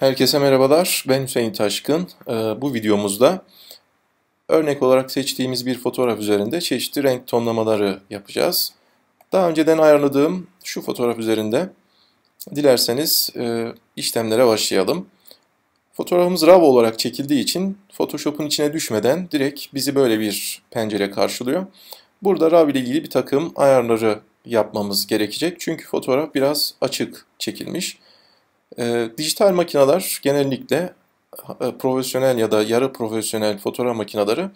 Herkese merhabalar, ben Hüseyin Taşkın. Ee, bu videomuzda örnek olarak seçtiğimiz bir fotoğraf üzerinde çeşitli renk tonlamaları yapacağız. Daha önceden ayarladığım şu fotoğraf üzerinde dilerseniz e, işlemlere başlayalım. Fotoğrafımız RAW olarak çekildiği için Photoshop'un içine düşmeden direkt bizi böyle bir pencere karşılıyor. Burada RAW ile ilgili bir takım ayarları yapmamız gerekecek. Çünkü fotoğraf biraz açık çekilmiş. E, dijital makineler genellikle e, profesyonel ya da yarı profesyonel fotoğraf makineleri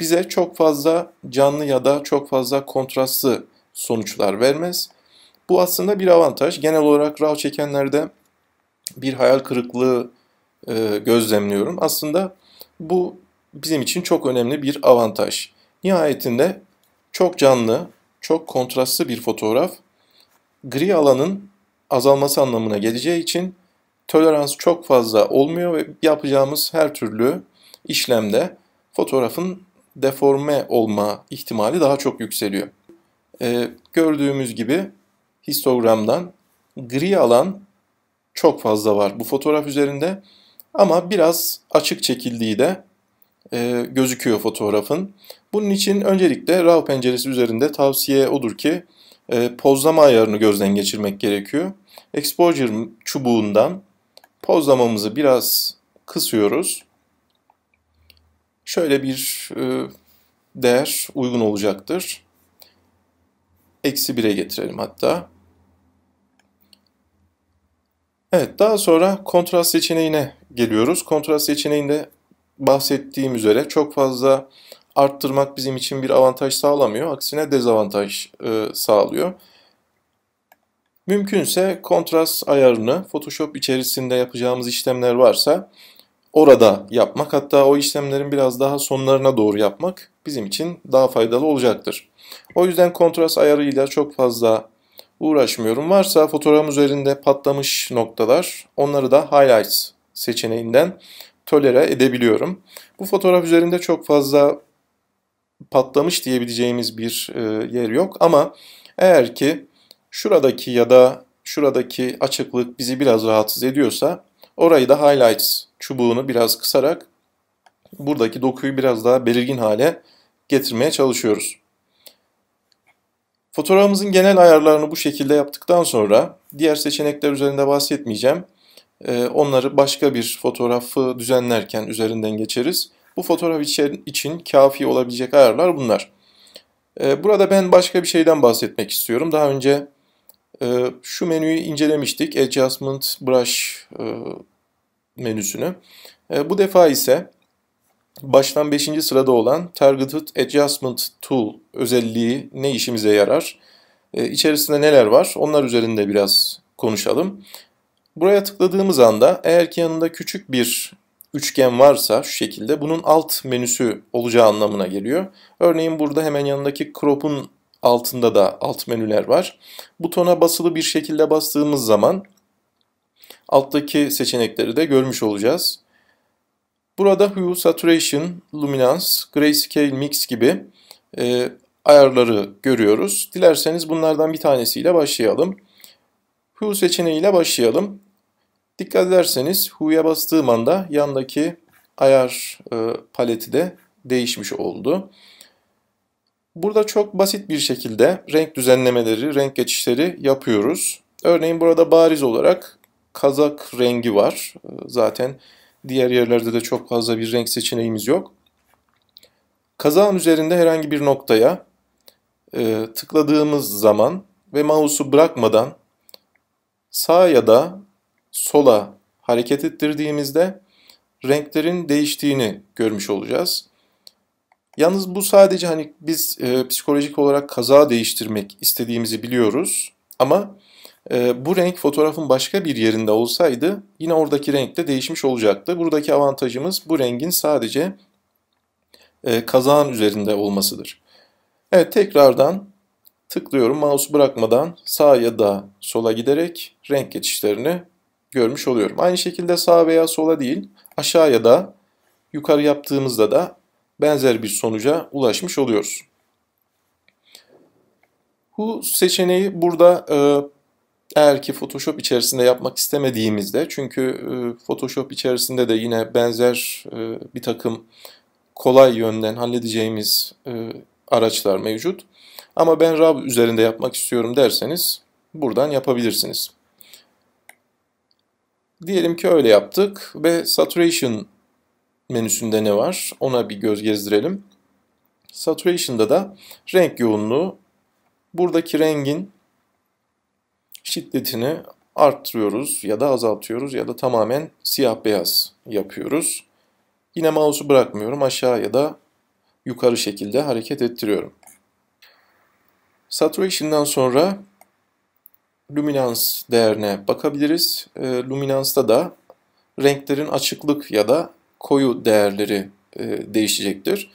bize çok fazla canlı ya da çok fazla kontrastlı sonuçlar vermez. Bu aslında bir avantaj. Genel olarak RAW çekenlerde bir hayal kırıklığı e, gözlemliyorum. Aslında bu bizim için çok önemli bir avantaj. Nihayetinde çok canlı, çok kontrastlı bir fotoğraf gri alanın azalması anlamına geleceği için tolerans çok fazla olmuyor ve yapacağımız her türlü işlemde fotoğrafın deforme olma ihtimali daha çok yükseliyor. Ee, gördüğümüz gibi histogramdan gri alan çok fazla var bu fotoğraf üzerinde ama biraz açık çekildiği de e, gözüküyor fotoğrafın. Bunun için öncelikle RAW penceresi üzerinde tavsiye odur ki e, pozlama ayarını gözden geçirmek gerekiyor. Exposure çubuğundan pozlamamızı biraz kısıyoruz. Şöyle bir e, değer uygun olacaktır. Eksi 1'e getirelim hatta. Evet daha sonra kontrast seçeneğine geliyoruz. Kontrast seçeneğinde bahsettiğim üzere çok fazla arttırmak bizim için bir avantaj sağlamıyor. Aksine dezavantaj e, sağlıyor. Mümkünse kontrast ayarını Photoshop içerisinde yapacağımız işlemler varsa orada yapmak hatta o işlemlerin biraz daha sonlarına doğru yapmak bizim için daha faydalı olacaktır. O yüzden kontrast ayarıyla çok fazla uğraşmıyorum. Varsa fotoğrafım üzerinde patlamış noktalar onları da highlights seçeneğinden tolere edebiliyorum. Bu fotoğraf üzerinde çok fazla patlamış diyebileceğimiz bir e, yer yok. Ama eğer ki şuradaki ya da şuradaki açıklık bizi biraz rahatsız ediyorsa orayı da highlights çubuğunu biraz kısarak buradaki dokuyu biraz daha belirgin hale getirmeye çalışıyoruz. Fotoğrafımızın genel ayarlarını bu şekilde yaptıktan sonra diğer seçenekler üzerinde bahsetmeyeceğim. E, onları başka bir fotoğrafı düzenlerken üzerinden geçeriz. Bu fotoğraf için, için kafi olabilecek ayarlar bunlar. E, burada ben başka bir şeyden bahsetmek istiyorum. Daha önce e, şu menüyü incelemiştik. Adjustment Brush e, menüsünü. E, bu defa ise baştan 5. sırada olan Targeted Adjustment Tool özelliği ne işimize yarar? E, içerisinde neler var? Onlar üzerinde biraz konuşalım. Buraya tıkladığımız anda eğer ki yanında küçük bir üçgen varsa şu şekilde bunun alt menüsü olacağı anlamına geliyor. Örneğin burada hemen yanındaki crop'un altında da alt menüler var. Butona basılı bir şekilde bastığımız zaman alttaki seçenekleri de görmüş olacağız. Burada Hue, Saturation, Luminance, Grayscale Mix gibi e, ayarları görüyoruz. Dilerseniz bunlardan bir tanesiyle başlayalım. Hue seçeneğiyle başlayalım. Dikkat ederseniz Hu'ya bastığım anda yandaki ayar e, paleti de değişmiş oldu. Burada çok basit bir şekilde renk düzenlemeleri, renk geçişleri yapıyoruz. Örneğin burada bariz olarak kazak rengi var. E, zaten diğer yerlerde de çok fazla bir renk seçeneğimiz yok. Kazağın üzerinde herhangi bir noktaya e, tıkladığımız zaman ve mouse'u bırakmadan sağ ya da sola hareket ettirdiğimizde renklerin değiştiğini görmüş olacağız. Yalnız bu sadece hani biz e, psikolojik olarak kaza değiştirmek istediğimizi biliyoruz ama e, bu renk fotoğrafın başka bir yerinde olsaydı yine oradaki renk de değişmiş olacaktı. Buradaki avantajımız bu rengin sadece e, kazağın üzerinde olmasıdır. Evet tekrardan tıklıyorum mouse bırakmadan sağa ya da sola giderek renk geçişlerini görmüş oluyorum. Aynı şekilde sağa veya sola değil aşağı ya da yukarı yaptığımızda da benzer bir sonuca ulaşmış oluyoruz. Bu seçeneği burada e, eğer ki Photoshop içerisinde yapmak istemediğimizde çünkü e, Photoshop içerisinde de yine benzer e, bir takım kolay yönden halledeceğimiz araçlar mevcut. Ama ben RAW üzerinde yapmak istiyorum derseniz buradan yapabilirsiniz. Diyelim ki öyle yaptık ve Saturation menüsünde ne var ona bir göz gezdirelim. Saturation'da da renk yoğunluğu buradaki rengin şiddetini arttırıyoruz ya da azaltıyoruz ya da tamamen siyah beyaz yapıyoruz. Yine mouse'u bırakmıyorum aşağı ya da yukarı şekilde hareket ettiriyorum. Saturation'dan sonra luminans değerine bakabiliriz. E, ee, luminansta da renklerin açıklık ya da koyu değerleri e, değişecektir.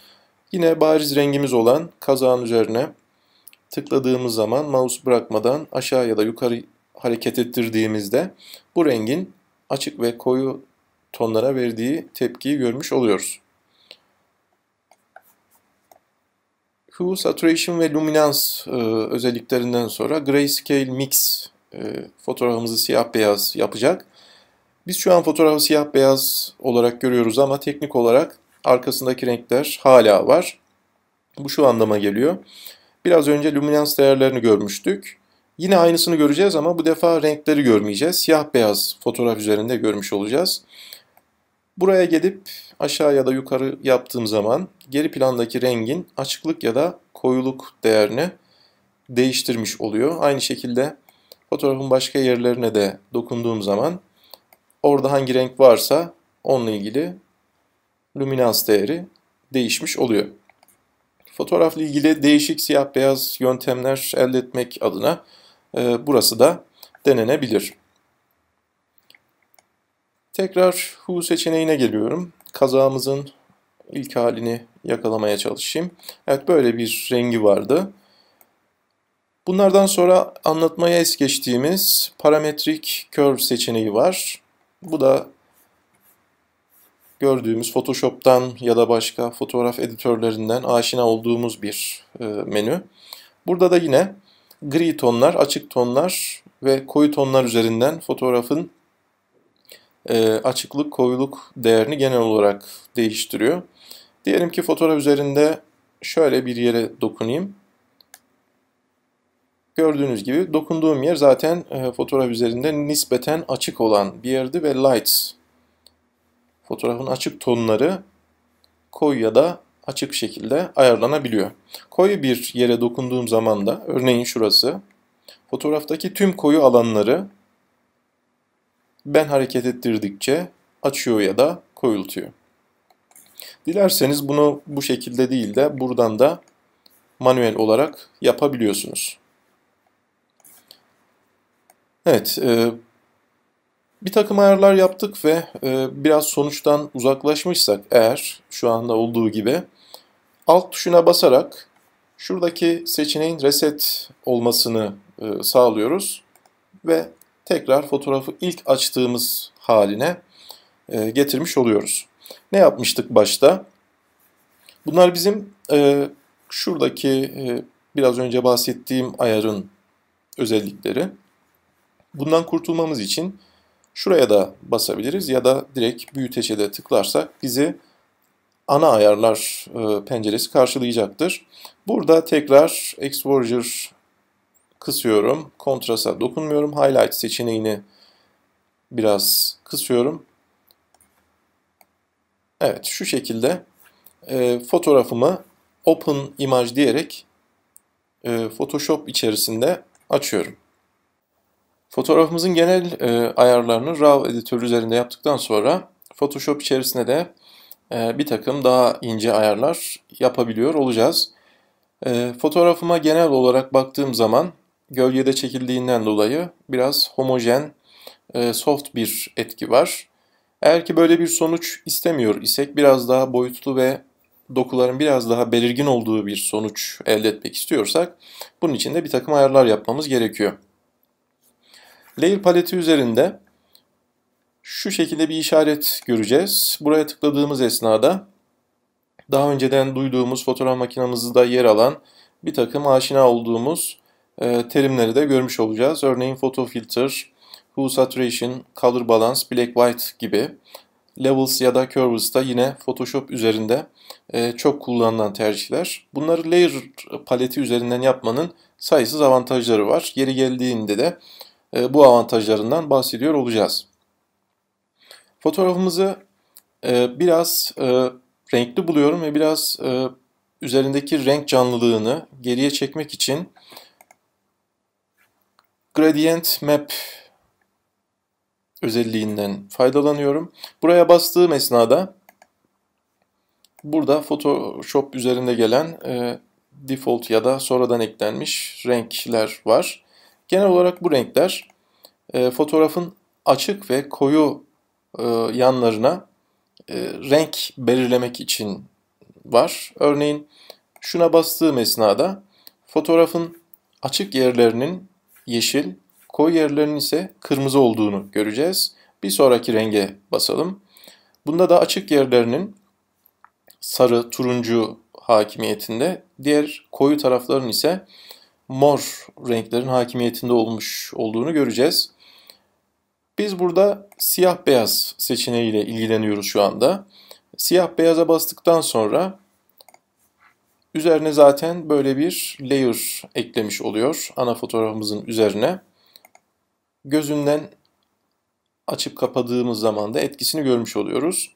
Yine bariz rengimiz olan kazağın üzerine tıkladığımız zaman mouse bırakmadan aşağı ya da yukarı hareket ettirdiğimizde bu rengin açık ve koyu tonlara verdiği tepkiyi görmüş oluyoruz. Hue, Saturation ve Luminance e, özelliklerinden sonra Grayscale Mix e, fotoğrafımızı siyah beyaz yapacak. Biz şu an fotoğrafı siyah beyaz olarak görüyoruz ama teknik olarak arkasındaki renkler hala var. Bu şu anlama geliyor. Biraz önce luminans değerlerini görmüştük. Yine aynısını göreceğiz ama bu defa renkleri görmeyeceğiz. Siyah beyaz fotoğraf üzerinde görmüş olacağız. Buraya gelip aşağı ya da yukarı yaptığım zaman geri plandaki rengin açıklık ya da koyuluk değerini değiştirmiş oluyor. Aynı şekilde fotoğrafın başka yerlerine de dokunduğum zaman orada hangi renk varsa onunla ilgili luminans değeri değişmiş oluyor. Fotoğrafla ilgili değişik siyah beyaz yöntemler elde etmek adına e, burası da denenebilir. Tekrar Who seçeneğine geliyorum. Kazağımızın ilk halini yakalamaya çalışayım. Evet böyle bir rengi vardı. Bunlardan sonra anlatmaya es geçtiğimiz parametrik curve seçeneği var. Bu da gördüğümüz Photoshop'tan ya da başka fotoğraf editörlerinden aşina olduğumuz bir e, menü. Burada da yine gri tonlar, açık tonlar ve koyu tonlar üzerinden fotoğrafın e, açıklık koyuluk değerini genel olarak değiştiriyor. Diyelim ki fotoğraf üzerinde şöyle bir yere dokunayım. Gördüğünüz gibi dokunduğum yer zaten e, fotoğraf üzerinde nispeten açık olan bir yerdi ve lights fotoğrafın açık tonları koyu ya da açık şekilde ayarlanabiliyor. Koyu bir yere dokunduğum zaman da örneğin şurası fotoğraftaki tüm koyu alanları ben hareket ettirdikçe açıyor ya da koyultuyor. Dilerseniz bunu bu şekilde değil de buradan da manuel olarak yapabiliyorsunuz. Evet, e, bir takım ayarlar yaptık ve e, biraz sonuçtan uzaklaşmışsak eğer şu anda olduğu gibi alt tuşuna basarak şuradaki seçeneğin reset olmasını e, sağlıyoruz ve tekrar fotoğrafı ilk açtığımız haline e, getirmiş oluyoruz. Ne yapmıştık başta? Bunlar bizim e, şuradaki e, biraz önce bahsettiğim ayarın özellikleri. Bundan kurtulmamız için şuraya da basabiliriz ya da direkt büyüteçe de tıklarsak bizi ana ayarlar penceresi karşılayacaktır. Burada tekrar Exposure kısıyorum. Kontrasa dokunmuyorum. Highlight seçeneğini biraz kısıyorum. Evet şu şekilde e, fotoğrafımı Open Image diyerek e, Photoshop içerisinde açıyorum. Fotoğrafımızın genel e, ayarlarını RAW editörü üzerinde yaptıktan sonra Photoshop içerisinde de e, bir takım daha ince ayarlar yapabiliyor olacağız. E, fotoğrafıma genel olarak baktığım zaman gölgede çekildiğinden dolayı biraz homojen, e, soft bir etki var. Eğer ki böyle bir sonuç istemiyor isek biraz daha boyutlu ve dokuların biraz daha belirgin olduğu bir sonuç elde etmek istiyorsak bunun için de bir takım ayarlar yapmamız gerekiyor. Layer paleti üzerinde şu şekilde bir işaret göreceğiz. Buraya tıkladığımız esnada daha önceden duyduğumuz fotoğraf makinamızda yer alan bir takım aşina olduğumuz ee, terimleri de görmüş olacağız. Örneğin photo filter, Hue Saturation, Color Balance, Black White gibi Levels ya da Curves da yine Photoshop üzerinde e, çok kullanılan tercihler. Bunları layer paleti üzerinden yapmanın sayısız avantajları var. Yeri geldiğinde de e, bu avantajlarından bahsediyor olacağız. Fotoğrafımızı e, biraz renkli buluyorum ve biraz üzerindeki renk canlılığını geriye çekmek için gradient map özelliğinden faydalanıyorum. Buraya bastığım esnada burada Photoshop üzerinde gelen e, default ya da sonradan eklenmiş renkler var. Genel olarak bu renkler e, fotoğrafın açık ve koyu e, yanlarına e, renk belirlemek için var. Örneğin şuna bastığım esnada fotoğrafın açık yerlerinin yeşil, koyu yerlerin ise kırmızı olduğunu göreceğiz. Bir sonraki renge basalım. Bunda da açık yerlerinin sarı, turuncu hakimiyetinde, diğer koyu tarafların ise mor renklerin hakimiyetinde olmuş olduğunu göreceğiz. Biz burada siyah beyaz seçeneğiyle ilgileniyoruz şu anda. Siyah beyaza bastıktan sonra Üzerine zaten böyle bir layer eklemiş oluyor ana fotoğrafımızın üzerine. Gözünden açıp kapadığımız zaman da etkisini görmüş oluyoruz.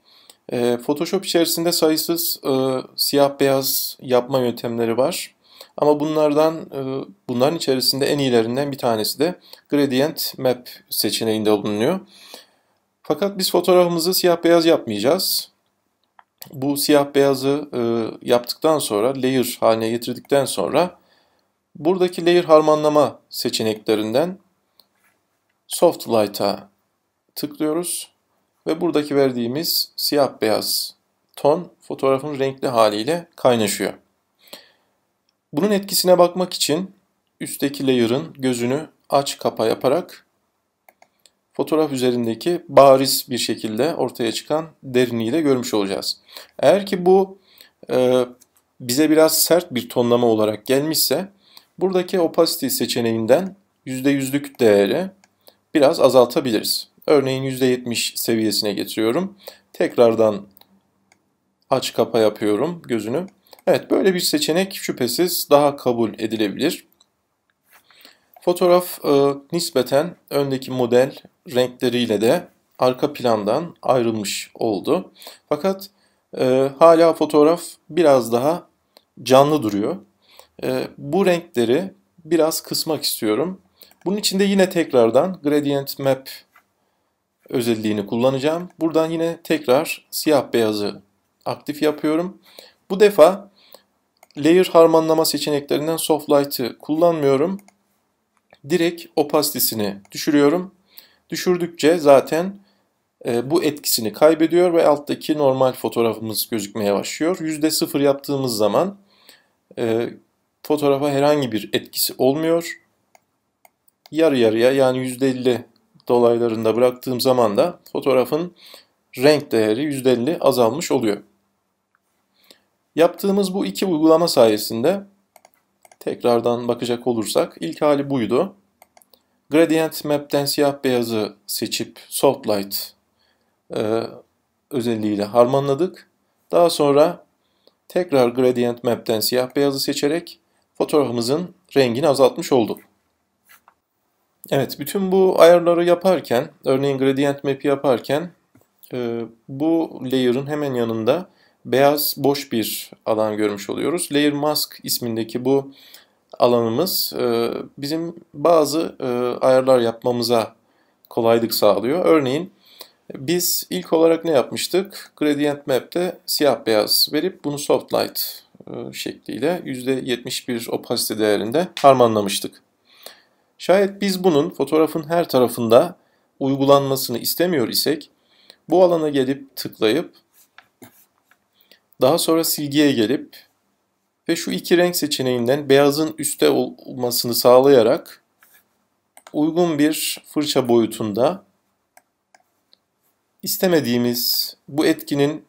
E, Photoshop içerisinde sayısız e, siyah beyaz yapma yöntemleri var. Ama bunlardan e, bunların içerisinde en iyilerinden bir tanesi de Gradient Map seçeneğinde bulunuyor. Fakat biz fotoğrafımızı siyah beyaz yapmayacağız bu siyah beyazı e, yaptıktan sonra, layer haline getirdikten sonra buradaki layer harmanlama seçeneklerinden soft light'a tıklıyoruz ve buradaki verdiğimiz siyah beyaz ton fotoğrafın renkli haliyle kaynaşıyor. Bunun etkisine bakmak için üstteki layer'ın gözünü aç kapa yaparak fotoğraf üzerindeki bariz bir şekilde ortaya çıkan derinliği de görmüş olacağız. Eğer ki bu e, bize biraz sert bir tonlama olarak gelmişse buradaki opacity seçeneğinden %100'lük değeri biraz azaltabiliriz. Örneğin %70 seviyesine getiriyorum. Tekrardan aç kapa yapıyorum gözünü. Evet böyle bir seçenek şüphesiz daha kabul edilebilir. Fotoğraf e, nispeten öndeki model renkleriyle de arka plandan ayrılmış oldu. Fakat e, hala fotoğraf biraz daha canlı duruyor. E, bu renkleri biraz kısmak istiyorum. Bunun için de yine tekrardan Gradient Map özelliğini kullanacağım. Buradan yine tekrar siyah beyazı aktif yapıyorum. Bu defa layer harmanlama seçeneklerinden Soft Softlight'ı kullanmıyorum. Direkt opasitesini düşürüyorum Düşürdükçe zaten e, bu etkisini kaybediyor ve alttaki normal fotoğrafımız gözükmeye başlıyor. %0 yaptığımız zaman e, fotoğrafa herhangi bir etkisi olmuyor. Yarı yarıya yani %50 dolaylarında bıraktığım zaman da fotoğrafın renk değeri %50 azalmış oluyor. Yaptığımız bu iki uygulama sayesinde tekrardan bakacak olursak ilk hali buydu. Gradient Map'ten siyah beyazı seçip Soft Light e, özelliğiyle harmanladık. Daha sonra tekrar Gradient Map'ten siyah beyazı seçerek fotoğrafımızın rengini azaltmış olduk. Evet, bütün bu ayarları yaparken, örneğin Gradient Map'i yaparken e, bu layer'ın hemen yanında beyaz boş bir alan görmüş oluyoruz. Layer Mask ismindeki bu alanımız e, bizim bazı e, ayarlar yapmamıza kolaylık sağlıyor. Örneğin biz ilk olarak ne yapmıştık? Gradient Map'te siyah beyaz verip bunu soft light e, şekliyle %71 opasite değerinde harmanlamıştık. Şayet biz bunun fotoğrafın her tarafında uygulanmasını istemiyor isek bu alana gelip tıklayıp daha sonra silgiye gelip ve şu iki renk seçeneğinden beyazın üstte olmasını sağlayarak uygun bir fırça boyutunda istemediğimiz bu etkinin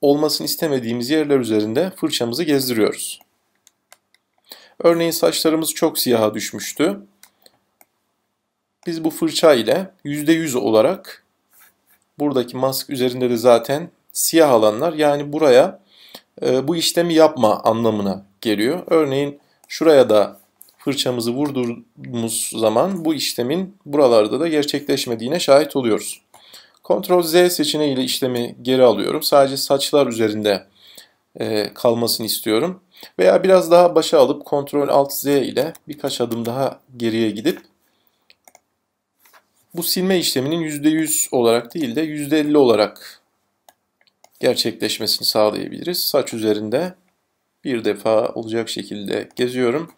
olmasını istemediğimiz yerler üzerinde fırçamızı gezdiriyoruz. Örneğin saçlarımız çok siyaha düşmüştü. Biz bu fırça ile %100 olarak buradaki mask üzerinde de zaten siyah alanlar yani buraya ee, bu işlemi yapma anlamına geliyor. Örneğin şuraya da fırçamızı vurduğumuz zaman bu işlemin buralarda da gerçekleşmediğine şahit oluyoruz. Ctrl Z seçeneği ile işlemi geri alıyorum. Sadece saçlar üzerinde e, kalmasını istiyorum. Veya biraz daha başa alıp Ctrl Alt Z ile birkaç adım daha geriye gidip bu silme işleminin %100 olarak değil de %50 olarak gerçekleşmesini sağlayabiliriz. Saç üzerinde bir defa olacak şekilde geziyorum.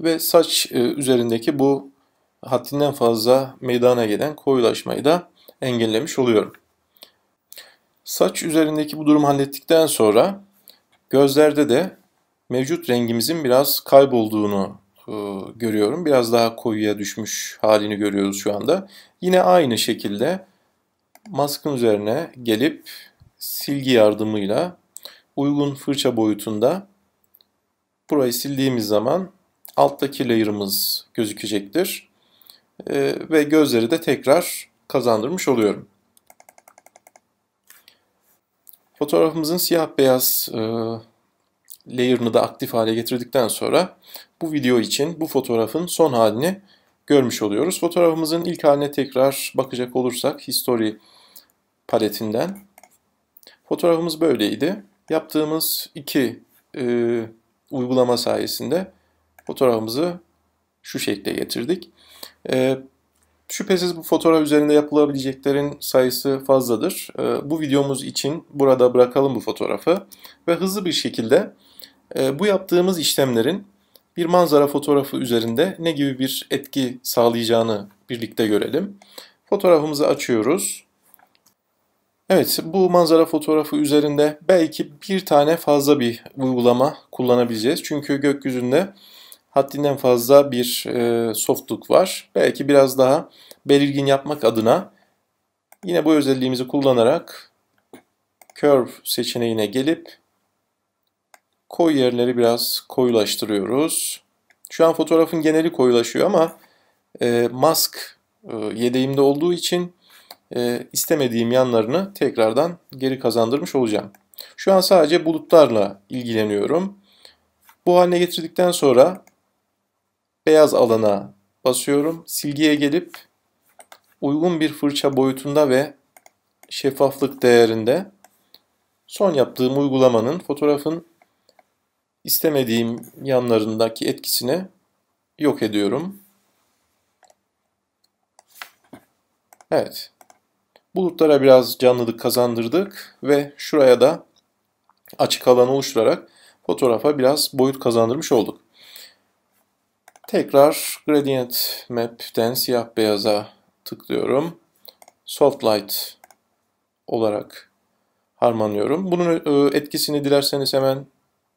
Ve saç e, üzerindeki bu haddinden fazla meydana gelen koyulaşmayı da engellemiş oluyorum. Saç üzerindeki bu durumu hallettikten sonra gözlerde de mevcut rengimizin biraz kaybolduğunu e, görüyorum. Biraz daha koyuya düşmüş halini görüyoruz şu anda. Yine aynı şekilde maskın üzerine gelip silgi yardımıyla uygun fırça boyutunda burayı sildiğimiz zaman alttaki layer'ımız gözükecektir. Ee, ve gözleri de tekrar kazandırmış oluyorum. Fotoğrafımızın siyah beyaz e, layer'ını da aktif hale getirdikten sonra bu video için bu fotoğrafın son halini görmüş oluyoruz. Fotoğrafımızın ilk haline tekrar bakacak olursak history paletinden. Fotoğrafımız böyleydi. Yaptığımız iki e, uygulama sayesinde fotoğrafımızı şu şekle getirdik. E, şüphesiz bu fotoğraf üzerinde yapılabileceklerin sayısı fazladır. E, bu videomuz için burada bırakalım bu fotoğrafı ve hızlı bir şekilde e, bu yaptığımız işlemlerin bir manzara fotoğrafı üzerinde ne gibi bir etki sağlayacağını birlikte görelim. Fotoğrafımızı açıyoruz. Evet bu manzara fotoğrafı üzerinde belki bir tane fazla bir uygulama kullanabileceğiz. Çünkü gökyüzünde haddinden fazla bir e, softluk var. Belki biraz daha belirgin yapmak adına yine bu özelliğimizi kullanarak Curve seçeneğine gelip koyu yerleri biraz koyulaştırıyoruz. Şu an fotoğrafın geneli koyulaşıyor ama e, mask e, yedeğimde olduğu için e, istemediğim yanlarını tekrardan geri kazandırmış olacağım. Şu an sadece bulutlarla ilgileniyorum. Bu haline getirdikten sonra beyaz alana basıyorum. Silgiye gelip uygun bir fırça boyutunda ve şeffaflık değerinde son yaptığım uygulamanın fotoğrafın istemediğim yanlarındaki etkisini yok ediyorum. Evet. Bulutlara biraz canlılık kazandırdık ve şuraya da açık alan oluşturarak fotoğrafa biraz boyut kazandırmış olduk. Tekrar Gradient Map'ten siyah beyaza tıklıyorum. Soft Light olarak harmanlıyorum. Bunun e, etkisini dilerseniz hemen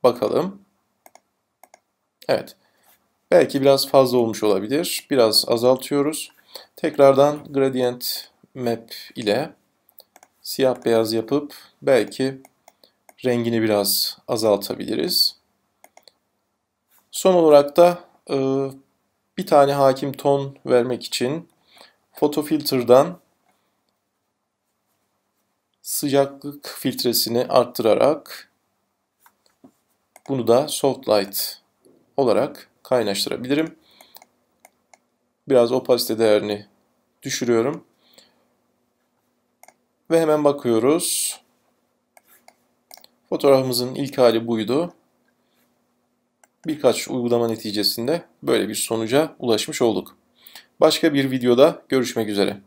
bakalım. Evet. Belki biraz fazla olmuş olabilir. Biraz azaltıyoruz. Tekrardan Gradient map ile siyah beyaz yapıp belki rengini biraz azaltabiliriz. Son olarak da e, bir tane hakim ton vermek için foto filter'dan sıcaklık filtresini arttırarak bunu da soft light olarak kaynaştırabilirim. Biraz opasite değerini düşürüyorum. Ve hemen bakıyoruz. Fotoğrafımızın ilk hali buydu. Birkaç uygulama neticesinde böyle bir sonuca ulaşmış olduk. Başka bir videoda görüşmek üzere.